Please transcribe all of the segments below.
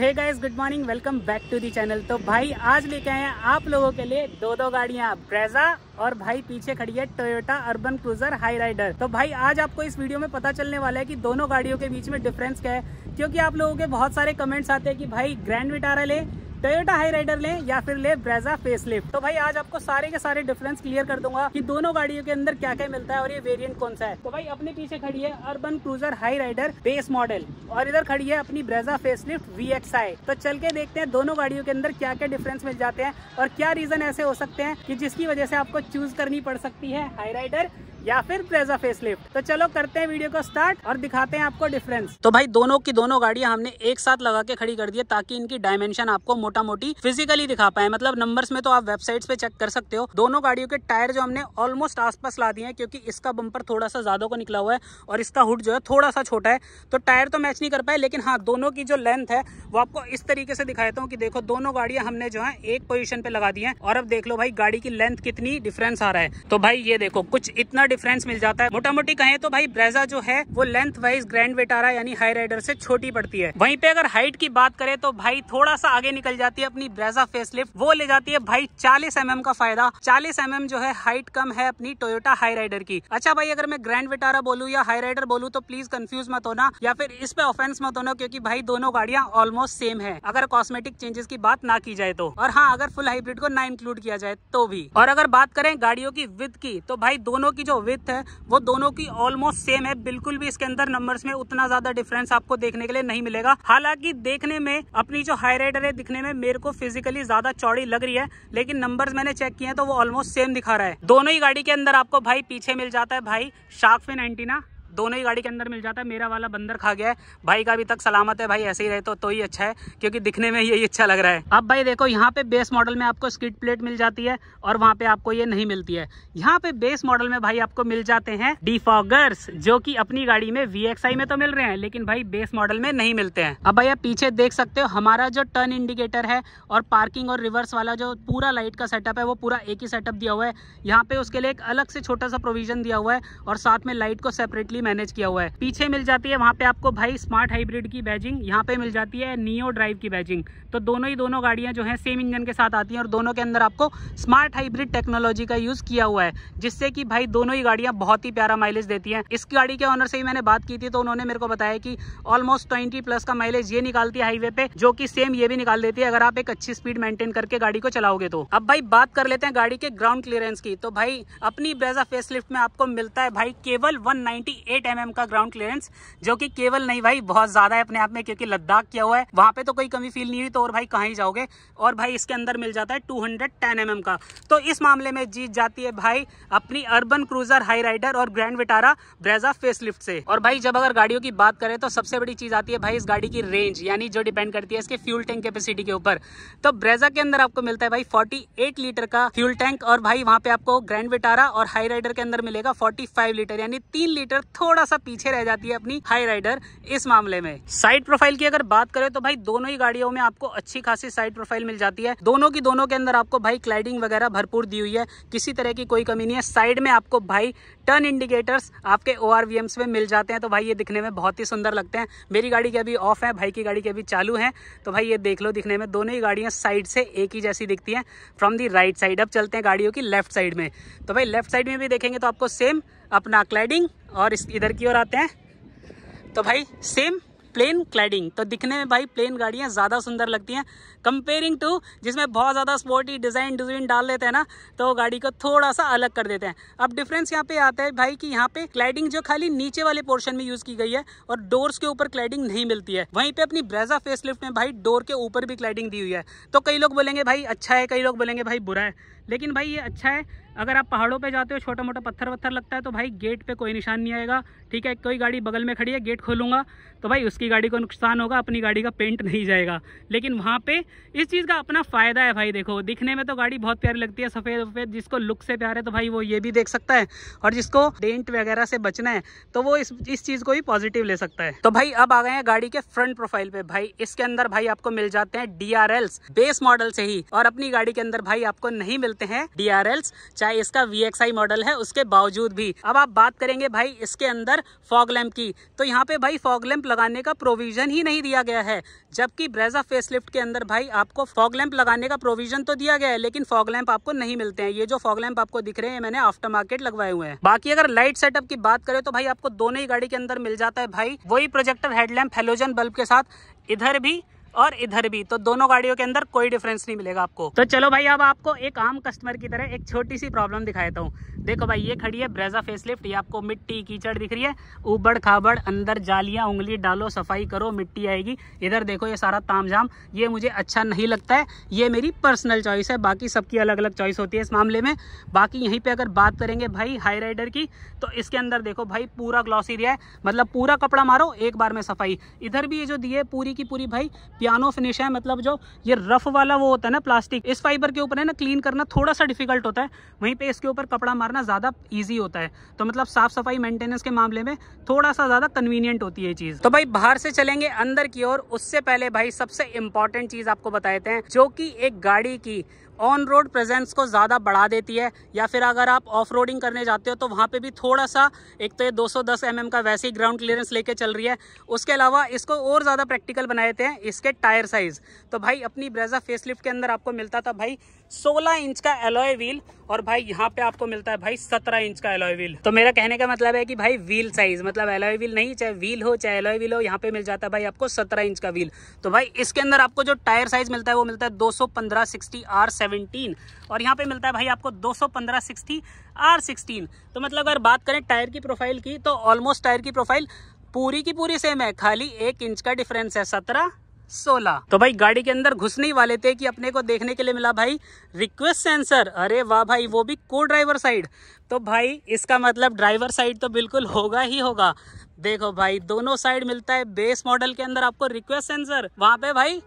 hey guys good morning welcome back to the channel तो भाई आज लेके आए हैं आप लोगों के लिए दो दो गाड़ियां ब्रेजा और भाई पीछे खड़ी है Toyota Urban Cruiser Hyryder तो भाई आज आपको इस वीडियो में पता चलने वाला है कि दोनों गाड़ियों के बीच में डिफरेंस क्या है क्योंकि आप लोगों के बहुत सारे कमेंट्स आते हैं कि भाई ग्रैंड विटारा ले टोयोटा हाई राइडर लें या फिर ले ब्रेजा फेस लिफ्ट तो भाई आज आपको सारे के सारे डिफरेंस क्लियर कर दूंगा कि दोनों गाड़ियों के अंदर क्या क्या मिलता है और ये वेरिएंट कौन सा है तो भाई अपने पीछे खड़ी है Urban Cruiser Hyryder base model और इधर खड़ी है अपनी ब्रेजा फेस लिफ्ट वी तो चल के देखते हैं दोनों गाड़ियों के अंदर क्या क्या डिफरेंस मिल जाते हैं और क्या रीजन ऐसे हो सकते हैं कि जिसकी वजह से आपको चूज करनी पड़ सकती है हाई राइडर या फिर प्रेजा फेस तो चलो करते हैं वीडियो को स्टार्ट और दिखाते हैं आपको डिफरेंस तो भाई दोनों की दोनों गाड़ियां हमने एक साथ लगा के खड़ी कर दी है ताकि इनकी डायमेंशन आपको मोटा मोटी फिजिकली दिखा पाए मतलब नंबर्स में तो आप वेबसाइट पे चेक कर सकते हो दोनों गाड़ियों के टायर जो हमने ऑलमोस्ट आसपास ला दिए क्योंकि इसका बंपर थोड़ा सा ज्यादा को निकला हुआ है और इसका हुड जो है थोड़ा सा छोटा है तो टायर तो मैच नहीं कर पाए लेकिन हाँ दोनों की जो लेंथ है वो आपको इस तरीके से दिखाता हूँ कि देखो दोनों गाड़ियां हमने जो है एक पोजिशन पे लगा दी है और अब देख लो भाई गाड़ी की लेंथ कितनी डिफरेंस आ रहा है तो भाई ये देखो कुछ इतना डिफरेंस मिल जाता है मोटा मोटी कहें तो भाई ब्रेजा जो है वो लेंथ वाइज ग्रैंड वेटारा यानी हाई राइडर से छोटी पड़ती है वहीं पे अगर हाइट की बात करें तो भाई थोड़ा सा आगे निकल जाती है अपनी ब्रेजा फेसलिफ्ट वो ले जाती है भाई चालीस एम mm का फायदा चालीस एम mm जो है हाइट कम है अपनी टोयोटा हाई राइडर की अच्छा भाई अगर मैं ग्रैंड विटारा बोलू या हाई राइडर बोलू तो प्लीज कंफ्यूज मत होना या फिर इस पे ऑफेंस मत होना क्योंकि भाई दोनों गाड़ियां ऑलमोस्ट सेम है अगर कॉस्मेटिक चेंजेस की बात ना की जाए तो और हाँ अगर फुल हाइब्रिड को ना इंक्लूड किया जाए तो भी और अगर बात करें गाड़ियों की विद की तो भाई दोनों की जो विथ है वो दोनों की ऑलमोस्ट सेम है बिल्कुल भी इसके अंदर नंबर्स में उतना ज्यादा डिफरेंस आपको देखने के लिए नहीं मिलेगा हालांकि देखने में अपनी जो हाई राइडर है दिखने में मेरे को फिजिकली ज्यादा चौड़ी लग रही है लेकिन नंबर मैंने चेक किए तो वो ऑलमोस्ट सेम दिखा रहा है दोनों ही गाड़ी के अंदर आपको भाई पीछे मिल जाता है भाई शार्क फिन एंटीना दोनों ही गाड़ी के अंदर मिल जाता है मेरा वाला बंदर खा गया है भाई का अभी तक सलामत है भाई ऐसे ही रहे तो, तो ही अच्छा है क्योंकि दिखने में यही अच्छा लग रहा है अब भाई देखो यहाँ पे बेस मॉडल में आपको स्किट प्लेट मिल जाती है और वहाँ पे आपको ये नहीं मिलती है यहाँ पे बेस मॉडल में भाई आपको मिल जाते हैं डिफॉगर्स जो की अपनी गाड़ी में वी में तो मिल रहे हैं लेकिन भाई बेस मॉडल में नहीं मिलते हैं अब भाई आप पीछे देख सकते हो हमारा जो टर्न इंडिकेटर है और पार्किंग और रिवर्स वाला जो पूरा लाइट का सेटअप है वो पूरा एक ही सेटअप दिया हुआ है यहाँ पे उसके लिए एक अलग से छोटा सा प्रोविजन दिया हुआ है और साथ में लाइट को सेपरेटली मैनेज किया हुआ है पीछे मिल जाती है वहाँ पे आपको भाई स्मार्ट हाइब्रिड की बैजिंग यहाँ पे मिल जाती है नियो ड्राइव की बैजिंग तो दोनों ही दोनों गाड़ियाँ जो हैं सेम इंजन के साथ आती हैं और दोनों के अंदर आपको स्मार्ट हाइब्रिड टेक्नोलॉजी का यूज़ किया हुआ है जिससे कि भाई दोनों ही गाड़ियाँ बहुत ही प्यारा माइलेज देती हैं इस गाड़ी के ऑनर से ही मैंने बात की थी तो उन्होंने मेरे को बताया कि ऑलमोस्ट ट्वेंटी प्लस का माइलेज ये निकालती है हाईवे पे जो कि सेम ये भी निकाल देती है अगर आप एक अच्छी स्पीड मेंटेन करके गाड़ी को चलाओगे तो अब भाई बात कर लेते हैं गाड़ी के ग्राउंड क्लियरेंस की तो भाई अपनी ब्रेजा फेसलिफ्ट में आपको मिलता है भाई केवल 198 एट एम का ग्राउंड क्लियरेंस जो कि केवल नहीं भाई बहुत ज़्यादा है अपने आप में क्योंकि लद्दाख किया हुआ है वहां पे तो कोई कमी फील नहीं हुई तो और भाई कहा ही जाओगे और भाई इसके अंदर मिल जाता है टू हंड्रेड mm का तो इस मामले में जीत जाती है भाई अपनी अर्बन क्रूजर हाई राइडर और ग्रैंड विटारा ब्रेजा फेस से और भाई जब अगर गाड़ियों की बात करें तो सबसे बड़ी चीज़ आती है भाई इस गाड़ी की रेंज यानी जो डिपेंड करती है इसके फ्यूल टैंक कैपेसिटी के ऊपर तो ब्रेजा के अंदर आपको मिलता है भाई फोर्टी लीटर का फ्यूल टैंक और भाई वहां पे आपको ग्रैंड विटारा और हाई राइडर के अंदर मिलेगा 45 लीटर यानी तीन लीटर थोड़ा सा पीछे रह जाती है अपनी हाई राइडर इस मामले में साइड प्रोफाइल की अगर बात करें तो भाई दोनों ही गाड़ियों में आपको अच्छी खासी साइड प्रोफाइल मिल जाती है दोनों की दोनों के अंदर आपको भाई क्लाइडिंग वगैरह भरपूर दी हुई है किसी तरह की कोई कमी नहीं है साइड में आपको भाई टर्न इंडिकेटर्स आपके ओ में मिल जाते हैं तो भाई ये दिखने में बहुत ही सुंदर लगते हैं मेरी गाड़ी के अभी ऑफ है भाई की गाड़ी के अभी चालू है तो भाई ये देख लो दिखने में दोनों ही गाड़ियां साइड से एक ही जैसी दिखती हैं फ्रॉम दी राइट साइड अब चलते हैं गाड़ियों की लेफ्ट साइड में तो भाई लेफ्ट साइड में भी देखेंगे तो आपको सेम अपना क्लाइडिंग और इस इधर की ओर आते हैं तो भाई सेम प्लेन क्लाइडिंग तो दिखने में भाई प्लेन गाड़ियाँ ज़्यादा सुंदर लगती हैं कंपेयरिंग टू जिसमें बहुत ज़्यादा स्पोर्टी डिज़ाइन डिजाइन डाल लेते हैं ना तो गाड़ी को थोड़ा सा अलग कर देते हैं अब डिफरेंस यहाँ पे आता है भाई कि यहाँ पे क्लाइडिंग जो खाली नीचे वाले पोर्शन में यूज़ की गई है और डोर्स के ऊपर क्लाइडिंग नहीं मिलती है वहीं पर अपनी ब्रेजा फेस में भाई डोर के ऊपर भी क्लाइडिंग दी हुई है तो कई लोग बोलेंगे भाई अच्छा है कई लोग बोलेंगे भाई बुरा है लेकिन भाई ये अच्छा है अगर आप पहाड़ों पे जाते हो छोटा मोटा पत्थर वत्थर लगता है तो भाई गेट पे कोई निशान नहीं आएगा ठीक है कोई गाड़ी बगल में खड़ी है गेट खोलूंगा तो भाई उसकी गाड़ी को नुकसान होगा अपनी गाड़ी का पेंट नहीं जाएगा लेकिन वहाँ पे इस चीज़ का अपना फ़ायदा है भाई देखो दिखने में तो गाड़ी बहुत प्यारी लगती है सफ़ेद वफेद जिसको लुक से प्यार है तो भाई वो ये भी देख सकता है और जिसको डेंट वगैरह से बचना है तो वो इस इस चीज़ को भी पॉजिटिव ले सकता है तो भाई अब आ गए हैं गाड़ी के फ्रंट प्रोफाइल पे भाई इसके अंदर भाई आपको मिल जाते हैं डी बेस मॉडल से ही और अपनी गाड़ी के अंदर भाई आपको नहीं मिलते हैं डी चाहे इसका वी मॉडल है उसके बावजूद भी अब आप बात करेंगे भाई इसके अंदर फॉग लैम्प की तो यहाँ पे भाई फॉग लैम्प लगाने का प्रोविजन ही नहीं दिया गया है जबकि ब्रेजा फेस के अंदर भाई भाई आपको फॉग लैंप लगाने का प्रोविजन तो दिया गया है लेकिन फॉग लैंप आपको नहीं मिलते हैं ये जो फॉग लैंप आपको दिख रहे हैं मैंने आफ्टर मार्केट लगवाए हुए हैं बाकी अगर लाइट सेटअप की बात करें तो भाई आपको दोनों ही गाड़ी के अंदर मिल जाता है भाई वही प्रोजेक्टर हेडलैम्प हेलोजन बल्ब के साथ इधर भी और इधर भी तो दोनों गाड़ियों के अंदर कोई डिफरेंस नहीं मिलेगा आपको तो चलो भाई अब आपको एक आम कस्टमर की तरह एक छोटी सी प्रॉब्लम दिखाता हूँ देखो भाई ये खड़ी है ब्रेजा फेसलिफ्ट ये आपको मिट्टी कीचड़ दिख रही है उबड़ खाबड़ अंदर जालियां उंगली डालो सफाई करो मिट्टी आएगी इधर देखो ये सारा तामझाम ये मुझे अच्छा नहीं लगता है ये मेरी पर्सनल चॉइस है बाकी सबकी अलग अलग चॉइस होती है इस मामले में बाकी यहीं पे अगर बात करेंगे भाई हाई राइडर की तो इसके अंदर देखो भाई पूरा ग्लॉस दिया है मतलब पूरा कपड़ा मारो एक बार में सफाई इधर भी ये जो दिए पूरी की पूरी भाई पियानो फिनिश है मतलब जो ये रफ वाला वो होता है ना प्लास्टिक इस फाइबर के ऊपर है ना क्लीन करना थोड़ा सा डिफिकल्ट होता है वहीं पे इसके ऊपर कपड़ा मारना ज़्यादा ईजी होता है तो मतलब साफ सफाई मेंटेनेंस के मामले में थोड़ा सा ज़्यादा कन्वीनियंट होती है चीज़ तो भाई बाहर से चलेंगे अंदर की ओर उससे पहले भाई सबसे इंपॉर्टेंट चीज़ आपको बताते हैं जो की एक गाड़ी की ऑन रोड प्रेजेंस को ज़्यादा बढ़ा देती है या फिर अगर आप ऑफ रोडिंग करने जाते हो तो वहाँ पे भी थोड़ा सा एक तो ये 210 mm का वैसे ही ग्राउंड क्लियरेंस लेके चल रही है उसके अलावा इसको और ज़्यादा प्रैक्टिकल बनाए देते हैं इसके टायर साइज़ तो भाई अपनी ब्रेजा फेसलिफ्ट के अंदर आपको मिलता था भाई सोलह इंच का एलोय व्हील और भाई यहाँ पे आपको मिलता है भाई सत्रह इंच का एलोय व्हील तो मेरा कहने का मतलब है कि भाई व्हील साइज मतलब एलोय व्हील नहीं चाहे व्हील हो चाहे एलोय व्हील हो यहाँ पे मिल जाता है भाई आपको सत्रह इंच का व्हील तो भाई इसके अंदर आपको जो टायर साइज मिलता है वो मिलता है दो सौ पंद्रह सिक्सटी आर सेवनटीन और यहाँ पे मिलता है भाई आपको दो सौ पंद्रह सिक्सटी आर सिक्सटीन तो मतलब अगर बात करें टायर की प्रोफाइल की तो ऑलमोस्ट टायर की प्रोफाइल पूरी की पूरी सेम है खाली एक इंच का डिफरेंस है सत्रह सोलह तो भाई गाड़ी के अंदर घुसने ही वाले थे कि अपने को देखने के लिए मिला भाई रिक्वेस्ट सेंसर अरे वाह भाई वो भी को ड्राइवर साइड तो भाई इसका मतलब ड्राइवर साइड तो बिल्कुल होगा ही होगा देखो भाई दोनों साइड मिलता है बेस मॉडल के अंदर आपको रिक्वेस्ट सेंसर वहां पे भाई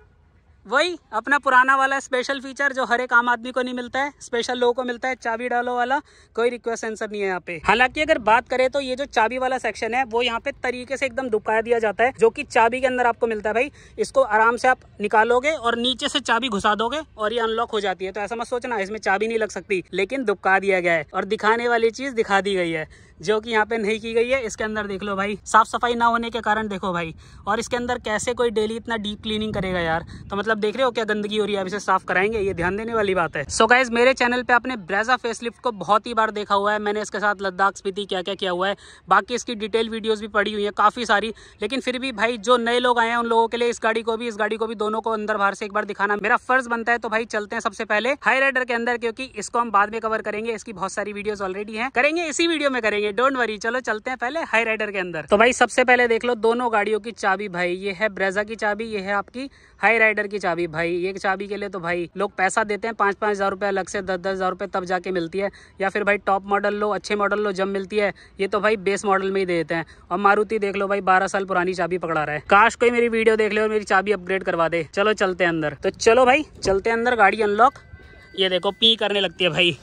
वही अपना पुराना वाला स्पेशल फीचर जो हर एक आम आदमी को नहीं मिलता है स्पेशल लोगों को मिलता है चाबी डालो वाला कोई रिक्वेस्ट आंसर नहीं है यहाँ पे हालांकि अगर बात करें तो ये जो चाबी वाला सेक्शन है वो यहाँ पे तरीके से एकदम दुबका दिया जाता है जो कि चाबी के अंदर आपको मिलता है भाई इसको आराम से आप निकालोगे और नीचे से चाबी घुसा दोगे और ये अनलॉक हो जाती है तो ऐसा मत सोचना इसमें चाबी नहीं लग सकती लेकिन दुबका दिया गया है और दिखाने वाली चीज दिखा दी गई है जो कि यहाँ पे नहीं की गई है इसके अंदर देख लो भाई साफ सफाई ना होने के कारण देखो भाई और इसके अंदर कैसे कोई डेली इतना डीप क्लीनिंग करेगा यार तो मतलब आप देख रहे हो क्या गंदगी हो रही है अभी से साफ कराएंगे ये ध्यान देने वाली बात है सो so गाइज मेरे चैनल पे आपने ब्रेजा फेसलिफ्ट को बहुत ही बार देखा हुआ है मैंने इसके साथ लद्दाख स्पीति क्या क्या किया हुआ है बाकी इसकी डिटेल वीडियोज भी पड़ी हुई है काफ़ी सारी लेकिन फिर भी भाई जो नए लोग आए हैं उन लोगों के लिए इस गाड़ी को भी इस गाड़ी को भी दोनों को अंदर बाहर से एक बार दिखाना मेरा फर्ज बनता है तो भाई चलते हैं सबसे पहले हाई राइडर के अंदर क्योंकि इसको हम बाद में कवर करेंगे इसकी बहुत सारी वीडियोज ऑलरेडी है करेंगे इसी वीडियो में करेंगे डोंट वरी चलो चलते हैं पहले हाई राइडर के अंदर तो भाई सबसे पहले देख लो दोनों गाड़ियों की चाबी भाई ये है ब्रेजा की चाबी ये है आपकी हाई राइडर की की चाबी भाई एक चाबी के लिए तो भाई लोग पैसा देते हैं पाँच पाँच हज़ार रुपये अलग से दस दस हज़ार रुपये तब जाके मिलती है या फिर भाई टॉप मॉडल लो अच्छे मॉडल लो जब मिलती है ये तो भाई बेस मॉडल में ही देते हैं और मारुति देख लो भाई बारह साल पुरानी चाबी पकड़ा रहा है काश कोई मेरी वीडियो देख ले और मेरी चाबी अपग्रेड करवा दे चलो चलते हैं अंदर तो चलो भाई चलते हैं अंदर गाड़ी अनलॉक ये देखो पी करने लगती है भाई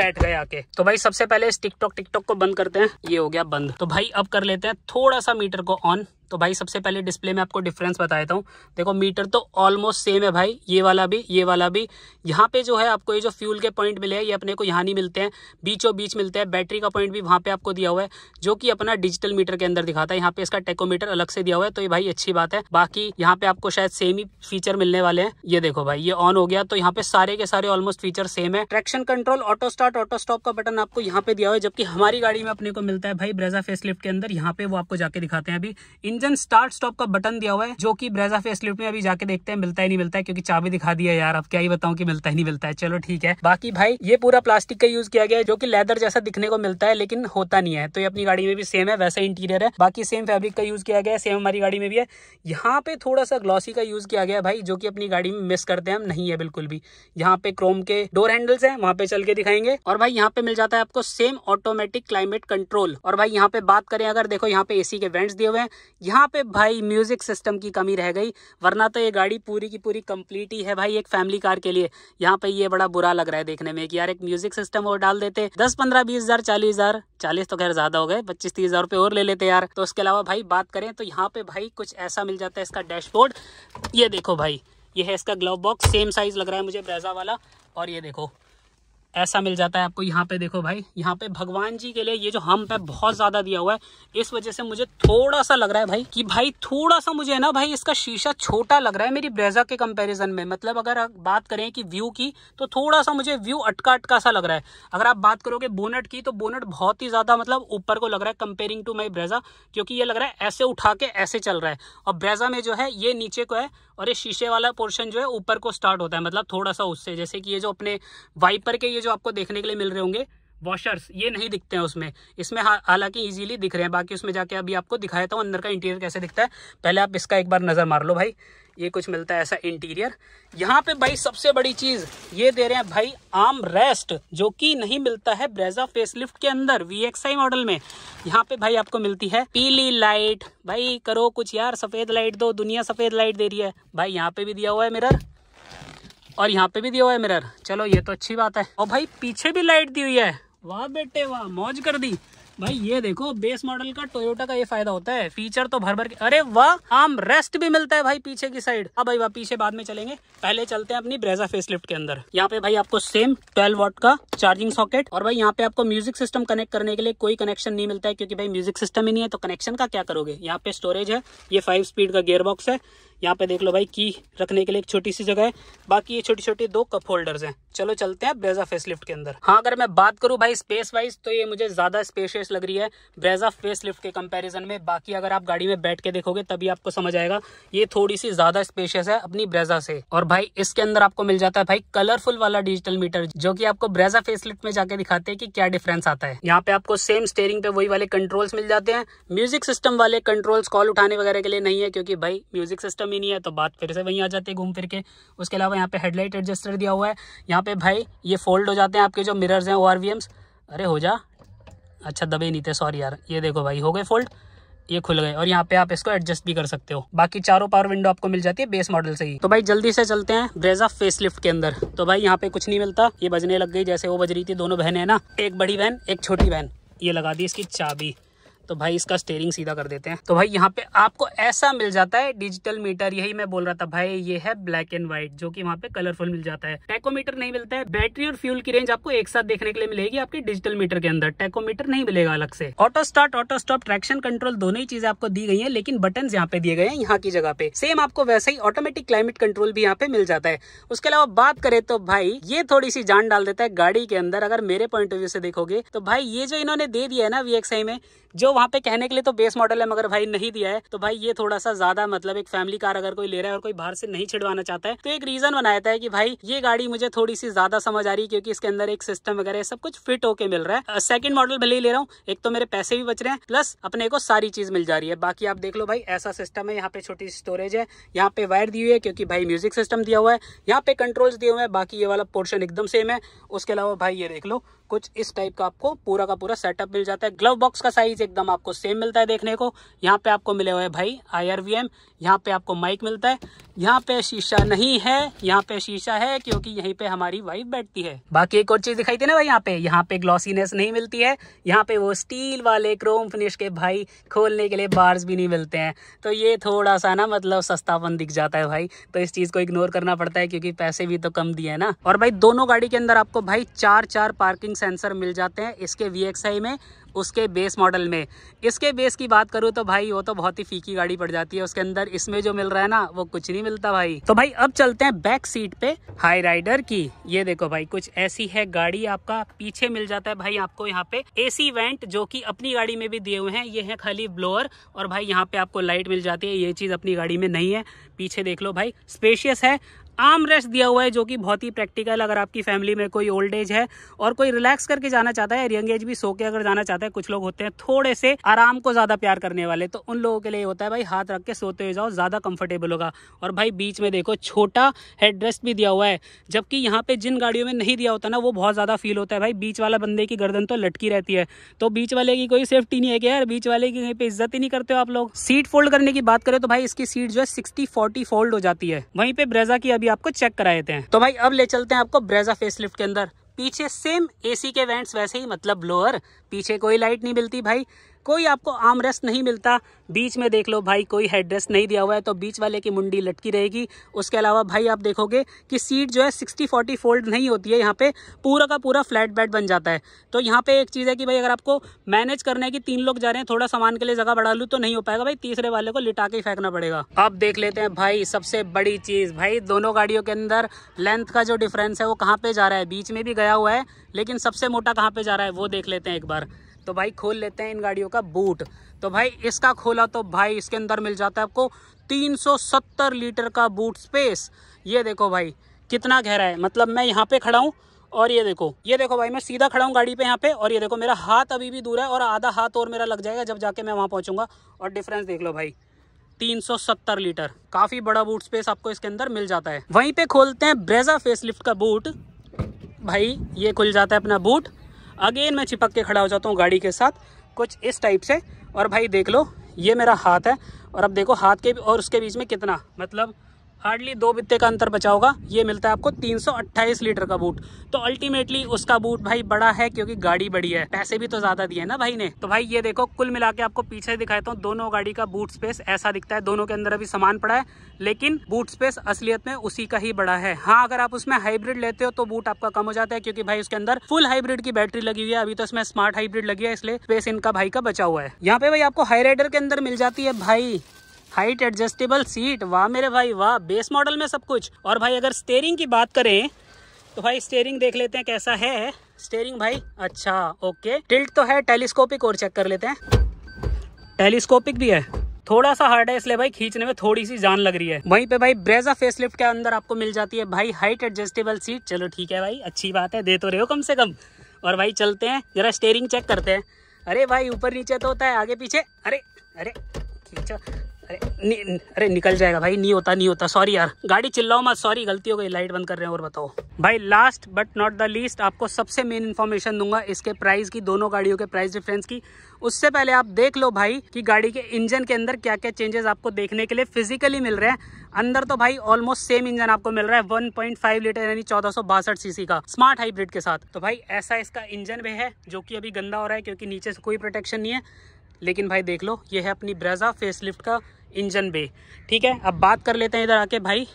बैठ गए आके तो भाई सबसे पहले इस टिकटॉक टिकटॉक को बंद करते हैं ये हो गया बंद तो भाई अब कर लेते हैं थोड़ा सा मीटर को ऑन तो भाई सबसे पहले डिस्प्ले में आपको डिफरेंस बता देता हूँ देखो मीटर तो ऑलमोस्ट सेम है भाई ये वाला भी ये वाला भी यहाँ पे जो है आपको ये जो फ्यूल के पॉइंट मिले हैं ये अपने को यहाँ नहीं मिलते हैं बीचों बीच मिलते हैं बैटरी का पॉइंट भी वहाँ पे आपको दिया हुआ है जो कि अपना डिजिटल मीटर के अंदर दिखाता है यहाँ पे इसका टेकोमीटर अलग से दिया हुआ है तो ये भाई अच्छी बात है बाकी यहाँ पे आपको शायद सेम ही फीचर मिलने वाले हैं ये देखो भाई ये ऑन हो गया तो यहाँ पे सारे के सारे ऑलमोस्ट फीचर सेम है traction control auto start auto stop का बटन आपको यहाँ पे दिया हुआ है जबकि हमारी गाड़ी में अपने को मिलता है भाई ब्रेजा फेसलिफ्ट के अंदर यहाँ पे वो आपको जाके दिखाते हैं अभी इन इंजन स्टार्ट स्टॉप का बटन दिया हुआ है जो कि ब्रेजा फेस में अभी जाके देखते हैं मिलता ही नहीं मिलता है क्योंकि चाबी दिखा दिया यार अब क्या ही बताऊं कि मिलता ही नहीं मिलता है चलो ठीक है बाकी भाई ये पूरा प्लास्टिक का यूज किया गया है जो कि लेदर जैसा दिखने को मिलता है लेकिन होता नहीं है तो ये अपनी गाड़ी में भी सेम है वैसा इंटीरियर है बाकी सेम फेब्रिक का यूज किया गया है सेम हमारी गाड़ी में भी है यहाँ पे थोड़ा सा ग्लॉसी का यूज किया गया भाई जो की अपनी गाड़ी में मिस करते हैं हम नहीं है बिल्कुल भी यहाँ पे क्रोम के डोर हैंडल्स है वहाँ पे चल के दिखाएंगे और भाई यहाँ पे मिल जाता है आपको सेम ऑटोमेटिक क्लाइमेट कंट्रोल और भाई यहाँ पे बात करें अगर देखो यहाँ पे एसी के वेंट्स दिए हुए हैं यहाँ पे भाई म्यूजिक सिस्टम की कमी रह गई वरना तो ये गाड़ी पूरी की पूरी कंप्लीट ही है भाई एक फैमिली कार के लिए यहाँ पे ये बड़ा बुरा लग रहा है देखने में कि यार एक म्यूजिक सिस्टम और डाल देते दस पंद्रह बीस हजार चालीस हजार चालीस तो खैर ज्यादा हो गए पच्चीस तीस हजार रुपए और ले लेते यार तो उसके अलावा भाई बात करें तो यहाँ पे भाई कुछ ऐसा मिल जाता है इसका डैशबोर्ड ये देखो भाई ये है इसका ग्लव बॉक्स सेम साइज लग रहा है मुझे ब्रेजा वाला और ये देखो ऐसा मिल जाता है आपको यहाँ पे देखो भाई यहाँ पे भगवान जी के लिए ये जो हम है बहुत ज़्यादा दिया हुआ है इस वजह से मुझे थोड़ा सा लग रहा है भाई कि भाई थोड़ा सा मुझे ना भाई इसका शीशा छोटा लग रहा है मेरी ब्रेजा के कंपैरिजन में मतलब अगर बात करें कि व्यू की तो थोड़ा सा मुझे व्यू अटका अटका सा लग रहा है अगर आप बात करोगे बोनट की तो बोनट बहुत ही ज़्यादा मतलब ऊपर को लग रहा है कंपेयरिंग टू माई ब्रेजा क्योंकि ये लग रहा है ऐसे उठा के ऐसे चल रहा है और ब्रेजा में जो है ये नीचे को है और ये शीशे वाला पोर्शन जो है ऊपर को स्टार्ट होता है मतलब थोड़ा सा उससे जैसे कि ये जो अपने वाइपर के ये जो आपको देखने के लिए मिल रहे होंगे वॉशर्स ये नहीं दिखते हैं उसमें इसमें हालांकि इजीली दिख रहे हैं बाकी उसमें जाके अभी आपको दिखाया था अंदर का इंटीरियर कैसे दिखता है पहले आप इसका एक बार नज़र मार लो भाई ये कुछ मिलता है ऐसा इंटीरियर यहाँ पे भाई सबसे बड़ी चीज़ ये दे रहे हैं भाई आम रेस्ट जो कि नहीं मिलता है ब्रेजा फेसलिफ्ट के अंदर वी मॉडल में यहाँ पे भाई आपको मिलती है पीली लाइट भाई करो कुछ यार सफ़ेद लाइट दो दुनिया सफ़ेद लाइट दे रही है भाई यहाँ पे भी दिया हुआ है मेरा और यहाँ पे भी दिया हुआ है मिरर चलो ये तो अच्छी बात है और भाई पीछे भी लाइट दी हुई है वाह बेटे वाह मौज कर दी भाई ये देखो बेस मॉडल का टोयोटा का ये फायदा होता है फीचर तो भर भर के अरे वाह आम रेस्ट भी मिलता है भाई पीछे की साइड अब भाई वाह पीछे बाद में चलेंगे पहले चलते हैं अपनी ब्रेजा फेसलिफ्ट के अंदर यहाँ पे भाई आपको सेम 12 वॉट का चार्जिंग सॉकेट और भाई यहाँ पे आपको म्यूजिक सिस्टम कनेक्ट करने के लिए कोई कनेक्शन नहीं मिलता है क्योंकि भाई म्यूजिक सिस्टम ही नहीं है तो कनेक्शन का क्या करोगे यहाँ पे स्टोरेज है ये फाइव स्पीड का गेयर बॉक्स है यहाँ पे देख लो भाई की रखने के लिए एक छोटी सी जगह है बाकी ये छोटी छोटी दो कप होल्डर्स हैं चलो चलते हैं ब्रेजा फेसलिफ्ट के अंदर हाँ अगर मैं बात करूँ भाई स्पेस वाइज तो ये मुझे ज़्यादा स्पेशियस लग रही है ब्रेजा फेसलिफ्ट के कंपेरिजन में बाकी अगर आप गाड़ी में बैठ के देखोगे तभी आपको समझ आएगा ये थोड़ी सी ज़्यादा स्पेशियस है अपनी ब्रेजा से और भाई इसके अंदर आपको मिल जाता है भाई कलरफुल वाला डिजिटल मीटर जो की आपको ब्रेजा फेसलिफ्ट में जाके दिखाते हैं कि क्या डिफरेंस आता है यहाँ पे आपको सेम स्टेयरिंग पे वही वाले कंट्रोल्स मिल जाते हैं म्यूजिक सिस्टम वाले कंट्रोल्स कॉल उठाने वगैरह के लिए नहीं है क्योंकि भाई म्यूजिक सिस्टम प्रॉब्लम ही नहीं है तो बात फिर से वहीं आ जाती है घूम फिर के उसके अलावा यहाँ पे हेडलाइट एडजस्टर दिया हुआ है यहाँ पे भाई ये फोल्ड हो जाते हैं आपके जो मिरर्स हैं ओ अरे हो जा अच्छा दबे नहीं थे सॉरी यार ये देखो भाई हो गए फोल्ड ये खुल गए और यहाँ पे आप इसको एडजस्ट भी कर सकते हो बाकी चारों पावर विंडो आपको मिल जाती है बेस मॉडल से ही तो भाई जल्दी से चलते हैं ब्रेजा फेस लिफ्ट के अंदर तो भाई यहाँ पे कुछ नहीं मिलता ये बजने लग गई जैसे वो बज रही थी दोनों बहनें है ना एक बड़ी बहन एक छोटी बहन ये लगा दी इसकी चाबी तो भाई इसका स्टेयरिंग सीधा कर देते हैं तो भाई यहाँ पे आपको ऐसा मिल जाता है डिजिटल मीटर यही मैं बोल रहा था भाई ये है ब्लैक एंड व्हाइट जो कि वहाँ पे कलरफुल मिल जाता है टेकोमीटर नहीं मिलता है बैटरी और फ्यूल की रेंज आपको एक साथ देखने के लिए मिलेगी आपके डिजिटल मीटर के अंदर टेकोमीटर नहीं मिलेगा अलग से auto start auto stop traction control दोनों ही चीजें आपको दी गई है लेकिन बटन यहाँ पे दिए गए हैं यहाँ की जगह पे सेम आपको वैसे ही ऑटोमेटिक क्लाइमेट कंट्रोल भी यहाँ पे मिल जाता है उसके अलावा बात करें तो भाई ये थोड़ी सी जान डाल देता है गाड़ी के अंदर अगर मेरे पॉइंट ऑफ व्यू से देखोगे तो भाई ये जो इन्होंने दे दिया है ना वी में जो वहाँ पे कहने के लिए तो बेस मॉडल है मगर भाई नहीं दिया है तो भाई ये थोड़ा सा ज्यादा मतलब एक फैमिली कार अगर कोई ले रहा है और कोई बाहर से नहीं छिड़वाना चाहता है तो एक रीजन बनाया था कि भाई ये गाड़ी मुझे थोड़ी सी ज्यादा समझ आ रही है क्योंकि इसके अंदर एक सिस्टम वगैरह सब कुछ फिट होके मिल रहा है सेकंड मॉडल भले ही ले रहा हूँ एक तो मेरे पैसे भी बच रहे हैं प्लस अपने को सारी चीज मिल जा रही है बाकी आप देख लो भाई ऐसा सिस्टम है यहाँ पे छोटी स्टोरेज है यहाँ पे वायर दी हुई है क्योंकि भाई म्यूजिक सिस्टम दिया हुआ है यहाँ पे कंट्रोल्स दिए हुए हैं बाकी ये वाला पोर्शन एकदम सेम है उसके अलावा भाई ये देख लो कुछ इस टाइप का आपको पूरा का पूरा सेटअप मिल जाता है ग्लव बॉक्स का साइज एकदम आपको सेम मिलता है देखने को यहाँ पे आपको मिले हुए भाई आई आर वी एम यहाँ पे आपको माइक मिलता है यहाँ पे शीशा नहीं है यहाँ पे शीशा है क्योंकि यहीं पे हमारी वाइफ बैठती है बाकी एक और चीज दिखाई देना भाई यहाँ पे यहाँ पे ग्लॉसीनेस नहीं मिलती है यहाँ पे वो स्टील वाले क्रोम फिनिश के भाई खोलने के लिए बार्स भी नहीं मिलते हैं तो ये थोड़ा सा ना मतलब सस्तापन दिख जाता है भाई तो इस चीज को इग्नोर करना पड़ता है क्योंकि पैसे भी तो कम दिए है ना और भाई दोनों गाड़ी के अंदर आपको भाई चार चार पार्किंग सेंसर मिल जाते हैं इसके वी में उसके बेस मॉडल में इसके बेस की बात करूँ तो भाई वो तो बहुत ही फीकी गाड़ी पड़ जाती है उसके अंदर इसमें जो मिल रहा है ना वो कुछ नहीं मिलता भाई तो भाई अब चलते हैं बैक सीट पे हाई राइडर की ये देखो भाई कुछ ऐसी है गाड़ी आपका पीछे मिल जाता है भाई आपको यहाँ पे एसी वेंट जो कि अपनी गाड़ी में भी दिए हुए हैं ये है खाली ब्लोअर और भाई यहाँ पे आपको लाइट मिल जाती है ये चीज़ अपनी गाड़ी में नहीं है पीछे देख लो भाई स्पेशियस है आर्म रेस्ट दिया हुआ है जो कि बहुत ही प्रैक्टिकल अगर आपकी फैमिली में कोई ओल्ड एज है और कोई रिलैक्स करके जाना चाहता है यंग एज भी सो के अगर जाना चाहता है कुछ लोग होते हैं थोड़े से आराम को ज़्यादा प्यार करने वाले तो उन लोगों के लिए होता है भाई हाथ रख के सोते हुए जाओ ज़्यादा कंफर्टेबल होगा और भाई बीच में देखो छोटा हेड रेस्ट भी दिया हुआ है जबकि यहाँ पे जिन गाड़ियों में नहीं दिया होता ना वो बहुत ज़्यादा फील होता है भाई बीच वाला बंदे की गर्दन तो लटकी रहती है तो बीच वाले की कोई सेफ्टी नहीं है कि यार बीच वाले की कहीं पे इज्जत ही नहीं करते हो आप लोग सीट फोल्ड करने की बात करें तो भाई इसकी सीट जो है सिक्सटी फोर्टी फोल्ड हो जाती है वहीं पे ब्रेजा की अभी आपको चेक करा देते हैं तो भाई अब ले चलते हैं आपको ब्रेजा फेसलिफ्ट के अंदर पीछे सेम एसी के वेंट्स वैसे ही मतलब ब्लोअर पीछे कोई लाइट नहीं मिलती भाई कोई आपको आम रेस्ट नहीं मिलता बीच में देख लो भाई कोई हेड रेस्ट नहीं दिया हुआ है तो बीच वाले की मुंडी लटकी रहेगी उसके अलावा भाई आप देखोगे कि सीट जो है सिक्सटी फोर्टी फोल्ड नहीं होती है यहाँ पे पूरा का पूरा फ्लैट बेड बन जाता है तो यहाँ पे एक चीज़ है कि भाई अगर आपको मैनेज करना है कि तीन लोग जा रहे हैं थोड़ा सामान के लिए जगह बढ़ा लूँ तो नहीं हो पाएगा भाई तीसरे वाले को लिटा के फेंकना पड़ेगा अब देख लेते हैं भाई सबसे बड़ी चीज़ भाई दोनों गाड़ियों के अंदर लेंथ का जो डिफरेंस है वो कहाँ पर जा रहा है बीच में भी गया हुआ है लेकिन सबसे मोटा कहाँ पर जा रहा है वो देख लेते हैं एक बार तो भाई खोल लेते हैं इन गाड़ियों का बूट तो भाई इसका खोला तो भाई इसके अंदर मिल जाता है आपको 370 लीटर का बूट स्पेस ये देखो भाई कितना गहरा है मतलब मैं यहाँ पे खड़ा हूँ और ये देखो ये देखो भाई मैं सीधा खड़ा हूँ गाड़ी पे यहाँ पे और ये देखो मेरा हाथ अभी भी दूर है और आधा हाथ और मेरा लग जाएगा जब जाके मैं वहाँ पहुँचूंगा और डिफरेंस देख लो भाई 370 लीटर काफ़ी बड़ा बूट स्पेस आपको इसके अंदर मिल जाता है वहीं पे खोलते हैं ब्रेजा फेसलिफ्ट का बूट भाई ये खुल जाता है अपना बूट अगेन मैं चिपक के खड़ा हो जाता हूँ गाड़ी के साथ कुछ इस टाइप से और भाई देख लो ये मेरा हाथ है और अब देखो हाथ के और उसके बीच में कितना मतलब हार्डली दो बित्ते का अंतर बचा होगा ये मिलता है आपको 328 लीटर का बूट तो अल्टीमेटली उसका बूट भाई बड़ा है क्योंकि गाड़ी बड़ी है पैसे भी तो ज़्यादा दिए ना भाई ने तो भाई ये देखो कुल मिला के आपको पीछे दिखाता हूँ दोनों गाड़ी का बूट स्पेस ऐसा दिखता है दोनों के अंदर अभी सामान पड़ा है लेकिन बूट स्पेस असलियत में उसी का ही बड़ा है हाँ अगर आप उसमें हाइब्रिड लेते हो तो बूट आपका कम हो जाता है क्योंकि भाई उसके अंदर फुल हाइब्रिड की बैटरी लगी हुई है अभी तो इसमें स्मार्ट हाइब्रिड लगी है इसलिए स्पेस इनका भाई का बचा हुआ है यहाँ पे भाई आपको हाई राइडर के अंदर मिल जाती है भाई हाइट एडजस्टेबल सीट वाह मेरे भाई वाह बेस मॉडल में सब कुछ और भाई अगर स्टेयरिंग की बात करें तो भाई स्टेयरिंग देख लेते हैं कैसा है स्टेयरिंग भाई अच्छा ओके टिल्ट तो है टेलीस्कोपिक और चेक कर लेते हैं टेलीस्कोपिक भी है थोड़ा सा हार्ड है इसलिए भाई खींचने में थोड़ी सी जान लग रही है वहीं पे भाई ब्रेजा फेसलिफ्ट के अंदर आपको मिल जाती है भाई हाइट एडजस्टेबल सीट चलो ठीक है भाई अच्छी बात है दे तो रहे हो कम से कम और भाई चलते हैं जरा स्टेयरिंग चेक करते हैं अरे भाई ऊपर नीचे तो होता है आगे पीछे अरे अरे खींचो अरे नि, अरे निकल जाएगा भाई नहीं होता नहीं होता सॉरी यार गाड़ी चिल्लाओ मत सॉरी गलती हो गई लाइट बंद कर रहे हैं और बताओ भाई last but not the least आपको सबसे मेन इन्फॉर्मेशन दूंगा इसके प्राइस की दोनों गाड़ियों के प्राइस डिफरेंस की उससे पहले आप देख लो भाई कि गाड़ी के इंजन के अंदर क्या क्या चेंजेस आपको देखने के लिए फिजिकली मिल रहे हैं अंदर तो भाई ऑलमोस्ट सेम इंजन आपको मिल रहा है 1.5 लीटर यानी चौदह सीसी का स्मार्ट हाइब्रिड के साथ तो भाई ऐसा इसका इंजन भी है जो कि अभी गंदा हो रहा है क्योंकि नीचे से कोई प्रोटेक्शन नहीं है लेकिन भाई देख लो ये है अपनी ब्रेजा फेसलिफ्ट का इंजन बे ठीक है अब बात कर लेते हैं इधर आके भाई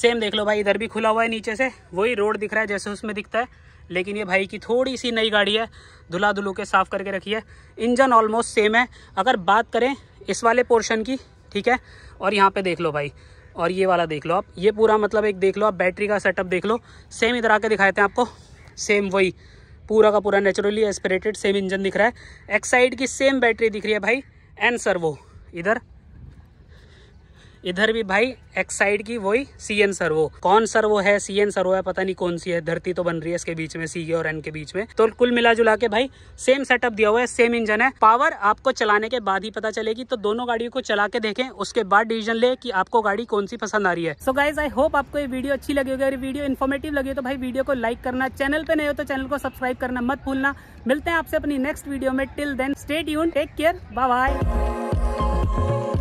सेम देख लो भाई इधर भी खुला हुआ है नीचे से वही रोड दिख रहा है जैसे उसमें दिखता है लेकिन ये भाई की थोड़ी सी नई गाड़ी है धुला धुलू के साफ़ करके रखी है इंजन ऑलमोस्ट सेम है अगर बात करें इस वाले पोर्शन की ठीक है और यहाँ पे देख लो भाई और ये वाला देख लो आप ये पूरा मतलब एक देख लो आप बैटरी का सेटअप देख लो सेम इधर आके दिखाते हैं आपको सेम वही पूरा का पूरा नेचुरली एस्पिरेटेड सेम इंजन दिख रहा है एक्साइड की सेम बैटरी दिख रही है भाई एन सर्वो इधर इधर भी भाई एक्स साइड की वही सी एन सर्वो कौन सर्वो है सी एन सर्वो है पता नहीं कौन सी है धरती तो बन रही है इसके बीच में सी और एन के बीच में तो कुल मिला जुला के भाई सेम सेटअप दिया हुआ है सेम इंजन है पावर आपको चलाने के बाद ही पता चलेगी तो दोनों गाड़ियों को चला के देखें उसके बाद डिसीजन ले कि आपको गाड़ी कौन सी पसंद आ रही है सो गाइज आई होप आपको ये वीडियो अच्छी लगी होगी अगर वीडियो इन्फॉर्मेटिव लगे तो भाई वीडियो को लाइक करना चैनल पे नहीं हो तो चैनल को सब्सक्राइब करना मत भूलना मिलते हैं आपसे अपनी नेक्स्ट वीडियो में टिल देन स्टेट यून टेक केयर बाय बाय